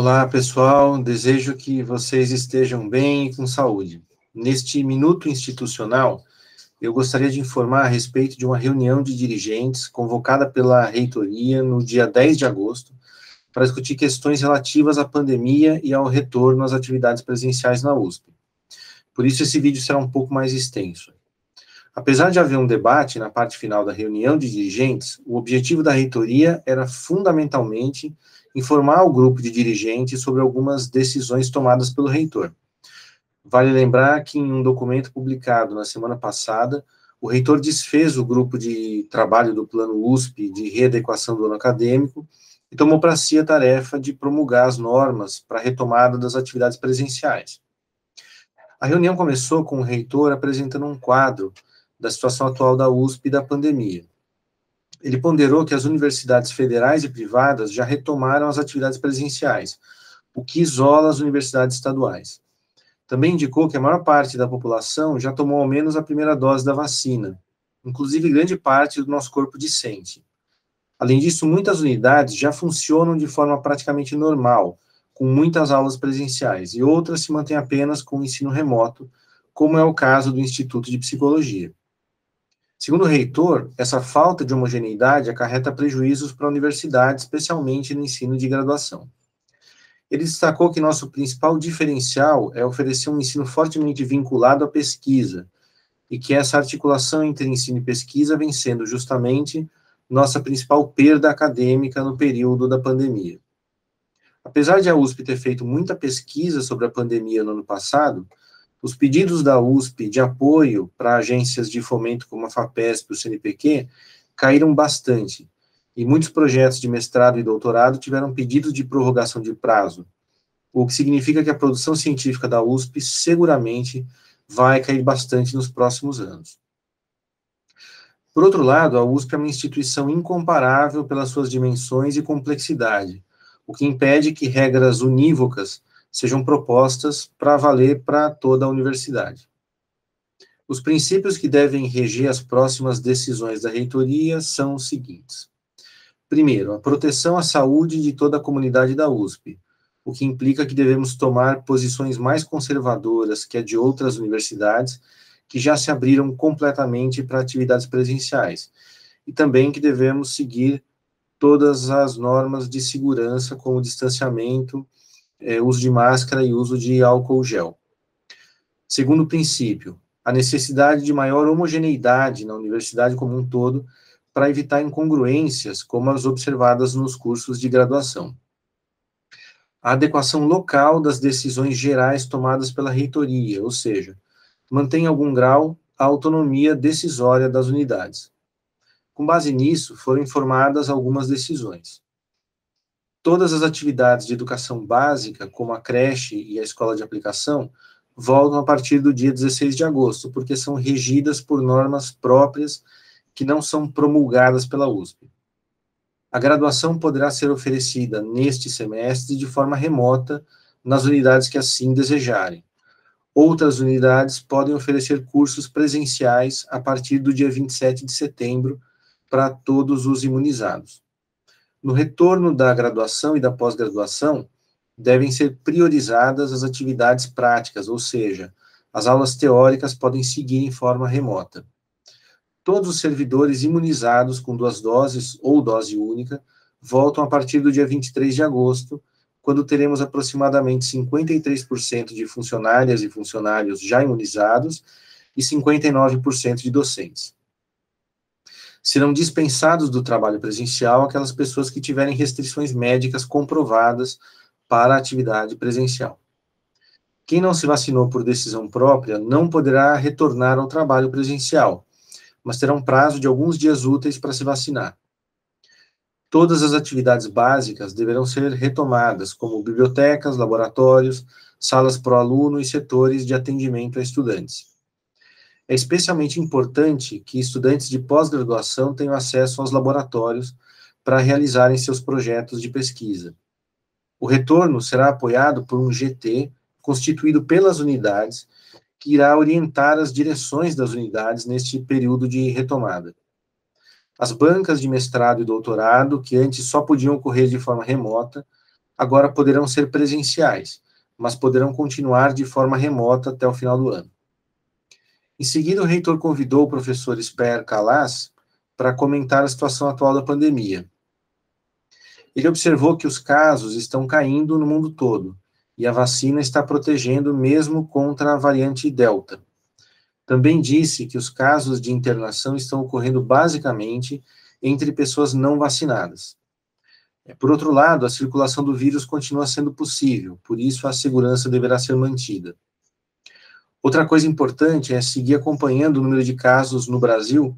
Olá, pessoal. Desejo que vocês estejam bem e com saúde. Neste minuto institucional, eu gostaria de informar a respeito de uma reunião de dirigentes convocada pela reitoria no dia 10 de agosto para discutir questões relativas à pandemia e ao retorno às atividades presenciais na USP. Por isso, esse vídeo será um pouco mais extenso. Apesar de haver um debate na parte final da reunião de dirigentes, o objetivo da reitoria era fundamentalmente informar o grupo de dirigentes sobre algumas decisões tomadas pelo reitor. Vale lembrar que, em um documento publicado na semana passada, o reitor desfez o grupo de trabalho do Plano USP de readequação do ano acadêmico e tomou para si a tarefa de promulgar as normas para a retomada das atividades presenciais. A reunião começou com o reitor apresentando um quadro da situação atual da USP e da pandemia ele ponderou que as universidades federais e privadas já retomaram as atividades presenciais, o que isola as universidades estaduais. Também indicou que a maior parte da população já tomou ao menos a primeira dose da vacina, inclusive grande parte do nosso corpo discente. Além disso, muitas unidades já funcionam de forma praticamente normal, com muitas aulas presenciais, e outras se mantêm apenas com o ensino remoto, como é o caso do Instituto de Psicologia. Segundo o reitor, essa falta de homogeneidade acarreta prejuízos para a universidade, especialmente no ensino de graduação. Ele destacou que nosso principal diferencial é oferecer um ensino fortemente vinculado à pesquisa, e que essa articulação entre ensino e pesquisa vem sendo justamente nossa principal perda acadêmica no período da pandemia. Apesar de a USP ter feito muita pesquisa sobre a pandemia no ano passado, os pedidos da USP de apoio para agências de fomento como a FAPESP e o CNPq caíram bastante, e muitos projetos de mestrado e doutorado tiveram pedidos de prorrogação de prazo, o que significa que a produção científica da USP seguramente vai cair bastante nos próximos anos. Por outro lado, a USP é uma instituição incomparável pelas suas dimensões e complexidade, o que impede que regras unívocas sejam propostas para valer para toda a universidade. Os princípios que devem reger as próximas decisões da reitoria são os seguintes. Primeiro, a proteção à saúde de toda a comunidade da USP, o que implica que devemos tomar posições mais conservadoras que a de outras universidades que já se abriram completamente para atividades presenciais, e também que devemos seguir todas as normas de segurança, como distanciamento é, uso de máscara e uso de álcool gel. Segundo princípio, a necessidade de maior homogeneidade na universidade como um todo para evitar incongruências como as observadas nos cursos de graduação. A adequação local das decisões gerais tomadas pela reitoria, ou seja, mantém algum grau a autonomia decisória das unidades. Com base nisso, foram informadas algumas decisões todas as atividades de educação básica, como a creche e a escola de aplicação, voltam a partir do dia 16 de agosto, porque são regidas por normas próprias que não são promulgadas pela USP. A graduação poderá ser oferecida neste semestre de forma remota nas unidades que assim desejarem. Outras unidades podem oferecer cursos presenciais a partir do dia 27 de setembro para todos os imunizados. No retorno da graduação e da pós-graduação, devem ser priorizadas as atividades práticas, ou seja, as aulas teóricas podem seguir em forma remota. Todos os servidores imunizados com duas doses ou dose única voltam a partir do dia 23 de agosto, quando teremos aproximadamente 53% de funcionárias e funcionários já imunizados e 59% de docentes serão dispensados do trabalho presencial aquelas pessoas que tiverem restrições médicas comprovadas para a atividade presencial. Quem não se vacinou por decisão própria não poderá retornar ao trabalho presencial, mas terá um prazo de alguns dias úteis para se vacinar. Todas as atividades básicas deverão ser retomadas, como bibliotecas, laboratórios, salas pro aluno e setores de atendimento a estudantes é especialmente importante que estudantes de pós-graduação tenham acesso aos laboratórios para realizarem seus projetos de pesquisa. O retorno será apoiado por um GT constituído pelas unidades, que irá orientar as direções das unidades neste período de retomada. As bancas de mestrado e doutorado, que antes só podiam ocorrer de forma remota, agora poderão ser presenciais, mas poderão continuar de forma remota até o final do ano. Em seguida, o reitor convidou o professor Esper Calas para comentar a situação atual da pandemia. Ele observou que os casos estão caindo no mundo todo e a vacina está protegendo mesmo contra a variante Delta. Também disse que os casos de internação estão ocorrendo basicamente entre pessoas não vacinadas. Por outro lado, a circulação do vírus continua sendo possível, por isso a segurança deverá ser mantida. Outra coisa importante é seguir acompanhando o número de casos no Brasil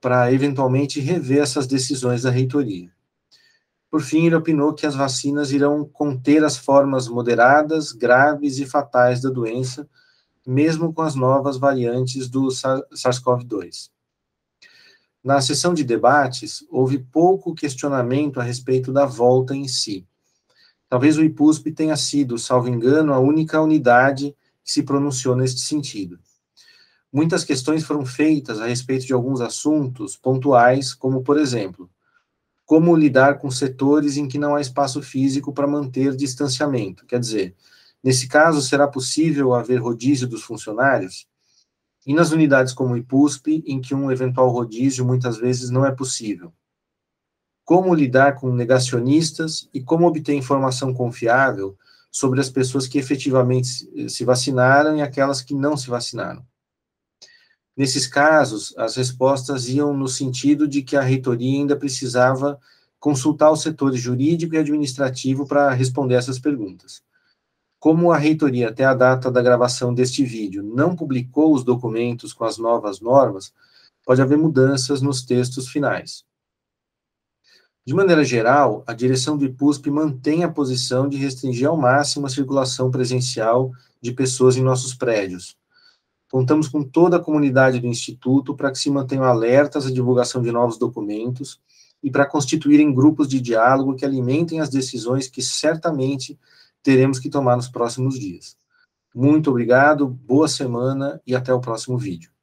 para eventualmente rever essas decisões da reitoria. Por fim, ele opinou que as vacinas irão conter as formas moderadas, graves e fatais da doença, mesmo com as novas variantes do SARS-CoV-2. Na sessão de debates, houve pouco questionamento a respeito da volta em si. Talvez o IPUSP tenha sido, salvo engano, a única unidade se pronunciou neste sentido. Muitas questões foram feitas a respeito de alguns assuntos pontuais, como, por exemplo, como lidar com setores em que não há espaço físico para manter distanciamento. Quer dizer, nesse caso, será possível haver rodízio dos funcionários? E nas unidades como o IPUSP, em que um eventual rodízio muitas vezes não é possível? Como lidar com negacionistas e como obter informação confiável sobre as pessoas que efetivamente eh, se vacinaram e aquelas que não se vacinaram. Nesses casos, as respostas iam no sentido de que a reitoria ainda precisava consultar os setores jurídico e administrativo para responder essas perguntas. Como a reitoria, até a data da gravação deste vídeo, não publicou os documentos com as novas normas, pode haver mudanças nos textos finais. De maneira geral, a direção do IPUSP mantém a posição de restringir ao máximo a circulação presencial de pessoas em nossos prédios. Contamos com toda a comunidade do Instituto para que se mantenham alertas à divulgação de novos documentos e para constituírem grupos de diálogo que alimentem as decisões que certamente teremos que tomar nos próximos dias. Muito obrigado, boa semana e até o próximo vídeo.